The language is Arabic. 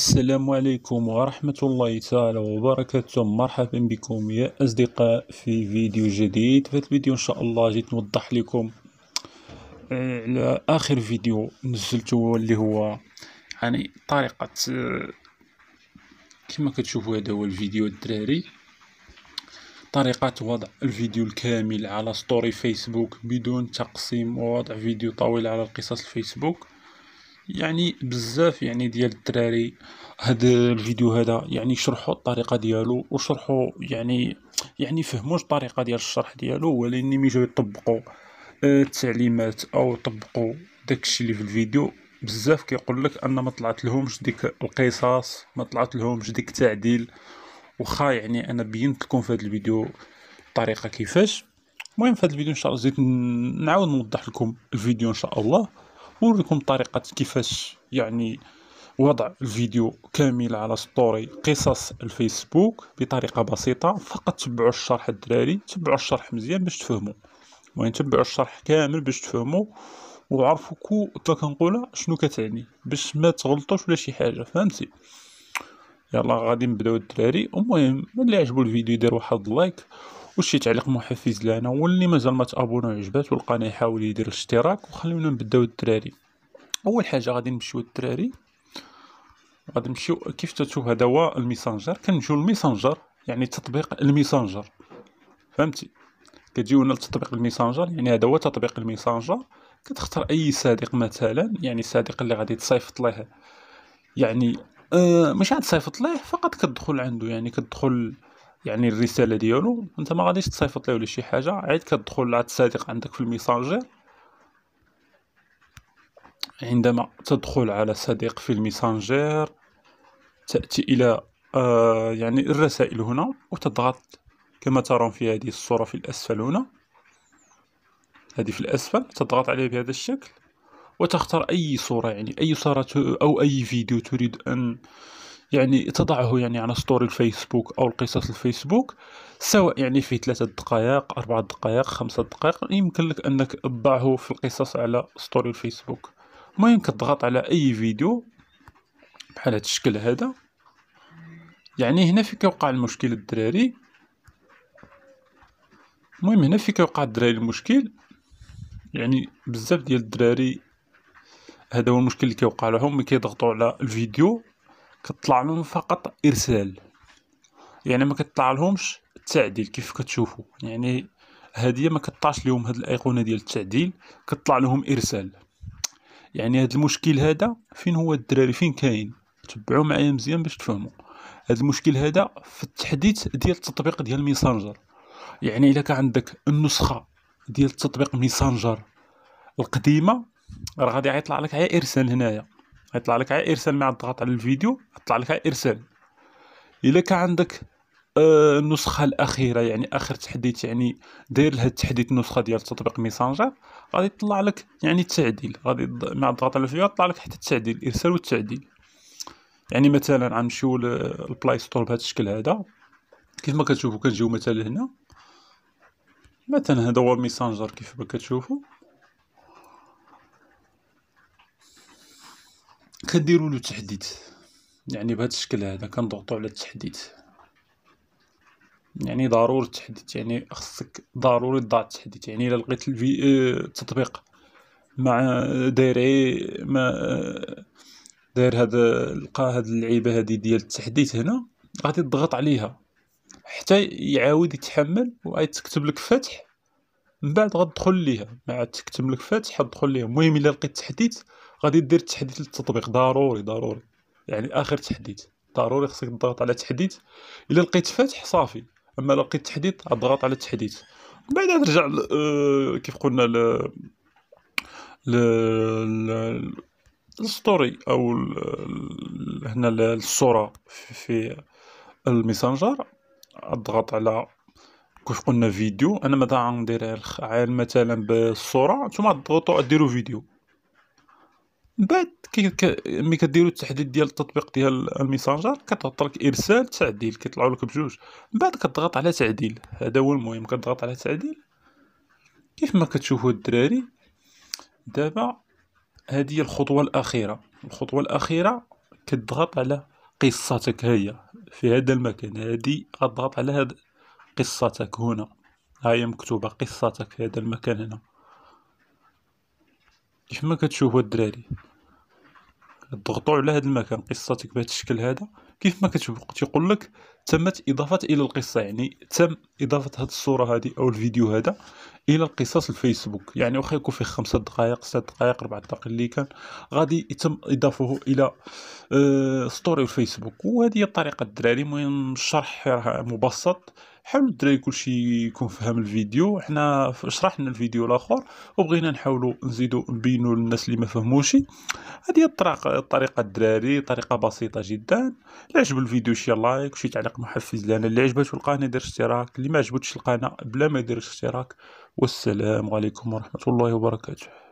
السلام عليكم ورحمة الله تعالى وبركاته مرحبا بكم يا أصدقاء في فيديو جديد في الفيديو إن شاء الله جيت نوضح لكم آه، على آخر فيديو نزلته اللي هو يعني طريقة آه، كما كتشوفوا هذا هو الفيديو الدراري طريقة وضع الفيديو الكامل على ستوري فيسبوك بدون تقسيم ووضع فيديو طويل على القصص الفيسبوك يعني بزاف يعني ديال الدراري هاد الفيديو هذا يعني شرحوا الطريقه ديالو وشرحوا يعني يعني فهموش الطريقه ديال الشرح ديالو ولكن ملي جاو يطبقوا آه، التعليمات او طبقوا داكشي اللي في الفيديو بزاف كيقول لك ان ما طلعت لهمش ديك القصص ما طلعت لهمش ديك التعديل وخا يعني انا بينت لكم في هذا الفيديو الطريقه كيفاش المهم في هذا الفيديو ان شاء الله زيد نعاود نوضح لكم الفيديو ان شاء الله وريكم طريقة كيفاش يعني وضع الفيديو كامل على ستوري قصص الفيسبوك بطريقة بسيطة فقط تبعوا الشرح الدراري تبعوا الشرح مزيان باش تفهموا المهم تبعوا الشرح كامل باش تفهموا وعرفوا كو كنقولها شنو كتعني باش ما تغلطوش ولا شي حاجه فهمتي يلا غادي نبداو الدراري المهم اللي عجبو الفيديو يدير واحد لايك وشي تعليق محفز لنا واللي مازال ما تابونا وعجباتو القناه يحاول يدير الاشتراك وخلينا نبداو الدراري اول حاجه غادي نمشيو الدراري غادي نمشيو كيف تشوف هذا هو الميسنجر كنمشيو الميسنجر يعني تطبيق الميسنجر فهمتي كتجيونا لتطبيق الميسنجر يعني هذا هو تطبيق الميسنجر كتختار اي صديق مثلا يعني الصديق اللي غادي تصيفط ليه يعني آه مش عاد تصيفط ليه فقط كتدخل عنده يعني كتدخل يعني الرساله ديالو انت ما غاديش تصيفط ليه ولا شي حاجه عاد كتدخل على الصديق عندك في الميسانجير عندما تدخل على صديق في الميسانجير تاتي الى آه يعني الرسائل هنا وتضغط كما ترون في هذه الصوره في الاسفل هنا هذه في الاسفل تضغط عليه بهذا الشكل وتختار اي صوره يعني اي صوره او اي فيديو تريد ان يعني تضعه يعني على ستوري الفيسبوك او القصص الفيسبوك سواء يعني في ثلاثة دقائق أربعة دقائق خمسة دقائق يمكن لك انك تضعه في القصص على ستوري الفيسبوك المهم تضغط على اي فيديو بحال هذا الشكل هذا يعني هنا في كيوقع المشكل الدراري المهم هنا في كيوقع الدراري المشكل يعني بزاف ديال الدراري هذا هو المشكل اللي كيوقع لهم ملي كيضغطوا على الفيديو كتطلع لهم فقط ارسال يعني ما كتطلع لهمش التعديل كيف كتشوفوا يعني هذه ما كطلعش لهم هذه الايقونه ديال التعديل كطلع لهم ارسال يعني هذا المشكل هذا فين هو الدراري فين كاين تبعوا معايا مزيان باش تفهموا هذا المشكل هذا في التحديث ديال التطبيق ديال ميسنجر يعني الا كان عندك النسخه ديال التطبيق ميسنجر القديمه راه غادي يطلع لك غير ارسال هنايا يطلع لك على ارسال مع الضغط على الفيديو يطلع لك على ارسال الا كان عندك آه، النسخه الاخيره يعني اخر تحديث يعني داير لها التحديث النسخه ديال تطبيق ميسنجر غادي يطلع لك يعني التعديل غادي مع الضغط على الفيديو يطلع لك حتى التعديل الارسال والتعديل يعني مثلا غنمشيو للبلاي ستور بهذا الشكل هذا كيف ما كتشوفوا كنجيو مثلا هنا مثلا هذا هو الميسنجر كيف ما كتشوفوا كديروا له تحديد يعني بهذا الشكل هذا كنضغطوا على التحديد يعني ضروري التحديد يعني خصك ضروري تضع التحديد يعني الا لقيت التطبيق مع داير ما داير هذا لقى هاد اللعيبه هذه ديال التحديث هنا غادي تضغط عليها حتى يعاود يتحمل وغادي تكتب لك فتح من بعد تدخل ليها مع تكتب لك فتح تدخل ليها المهم الا لقيت التحديث غادي دير تحديث للتطبيق ضروري ضروري يعني اخر تحديث ضروري خصك تضغط على تحديث الا لقيت فاتح صافي اما لقيت تحديث اضغط على التحديث من بعد ترجع أه كيف قلنا ل ل الستوري او هنا الصوره في, الميسنجر اضغط على كيف قلنا فيديو انا ماذا غندير مثلا بالصوره نتوما تضغطوا ديروا فيديو من بعد ملي كديروا التحديد ديال التطبيق ديال الميسنجر كتعطى لك ارسال تعديل كيطلعوا لك بجوج من بعد كتضغط على تعديل هذا هو المهم كتضغط على تعديل كيف ما كتشوفوا الدراري دابا هذه الخطوه الاخيره الخطوه الاخيره كتضغط على قصتك هي في هذا المكان هذه اضغط على هذا قصتك هنا ها هي مكتوبه قصتك في هذا المكان هنا كيف ما كتشوفوا الدراري ضغطوا على هذا المكان قصتك بهذا الشكل هذا كيف ما كتبقى تيقول لك تمت اضافه الى القصه يعني تم اضافه هذه الصوره هذه او الفيديو هذا الى القصص الفيسبوك يعني واخا يكون فيه خمسة دقائق ست دقائق اربع دقائق اللي كان غادي يتم اضافه الى آه، ستوري الفيسبوك وهذه هي الطريقه الدراري المهم الشرح مبسط حاولوا الدراري كلشي يكون فهم الفيديو حنا شرحنا الفيديو الاخر وبغينا نحاولوا نزيدوا نبينوا للناس اللي ما فهموش هذه الطريقه الطريقه الدراري طريقه بسيطه جدا اللي عجب الفيديو شي لايك وشي تعليق محفز لنا اللي عجبته القناه يدير اشتراك اللي ما عجبتش القناه بلا ما يدير اشتراك والسلام عليكم ورحمه الله وبركاته